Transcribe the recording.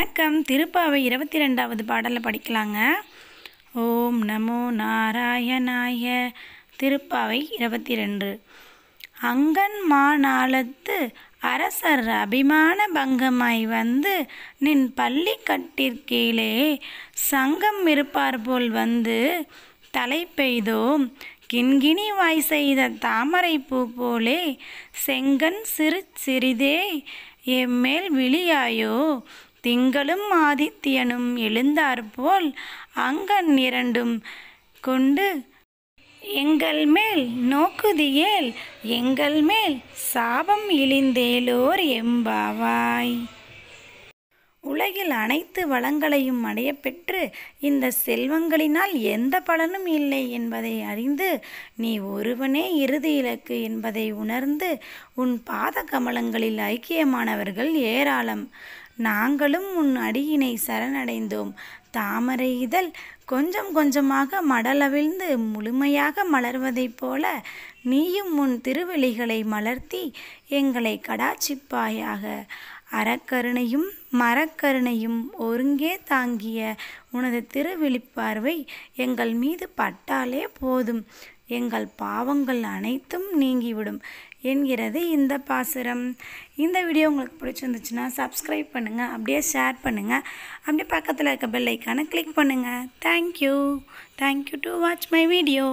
வணக்கம் திருப்பாவை இருபத்தி ரெண்டாவது பாடலை படிக்கலாங்க ஓம் நமோ நாராயணாய திருப்பாவை இருபத்தி ரெண்டு அங்கன் மாநாளத்து அரசர் அபிமான பங்கமாய் வந்து நின் பள்ளி கட்டிற்கீழே சங்கம் இருப்பார் போல் வந்து தலை பெய்தோம் கிண்கிணி வாய் செய்த தாமரை பூ போலே செங்கன் சிறு சிறிதே எம்மேல் விழியாயோ திங்களும் ஆதித்யனும் எழுந்தாற்போல் அங்கன் இரண்டும் கொண்டு எங்கள் மேல் நோக்குதியேல் எங்கள் மேல் சாபம் இழிந்தேலோர் எம்பாவாய் உலகில் அனைத்து வளங்களையும் அடையப்பெற்று இந்த செல்வங்களினால் எந்த பலனும் இல்லை என்பதை அறிந்து நீ ஒருவனே இறுதி இலக்கு என்பதை உணர்ந்து உன் பாத கமலங்களில் ஐக்கியமானவர்கள் ஏராளம் நாங்களும் உன் அடியினை சரணடைந்தோம் தாமரை இதழ் கொஞ்சம் கொஞ்சமாக மடலவிழ்ந்து முழுமையாக மலர்வதைப் போல நீயும் உன் திருவெளிகளை மலர்த்தி எங்களை கடாச்சிப்பாயாக அறக்கருணையும் மரக்கருணையும் ஒருங்கே தாங்கிய உனது திருவிழிப்பார்வை எங்கள் மீது பட்டாலே போதும் எங்கள் பாவங்கள் அனைத்தும் நீங்கிவிடும் என்கிறது இந்த பாசுரம் இந்த வீடியோ உங்களுக்கு பிடிச்சிருந்துச்சுன்னா சப்ஸ்கிரைப் பண்ணுங்கள் அப்படியே ஷேர் பண்ணுங்கள் அப்படியே பக்கத்தில் இருக்க பெல்லைக்கான கிளிக் பண்ணுங்கள் thank you thank you to watch my video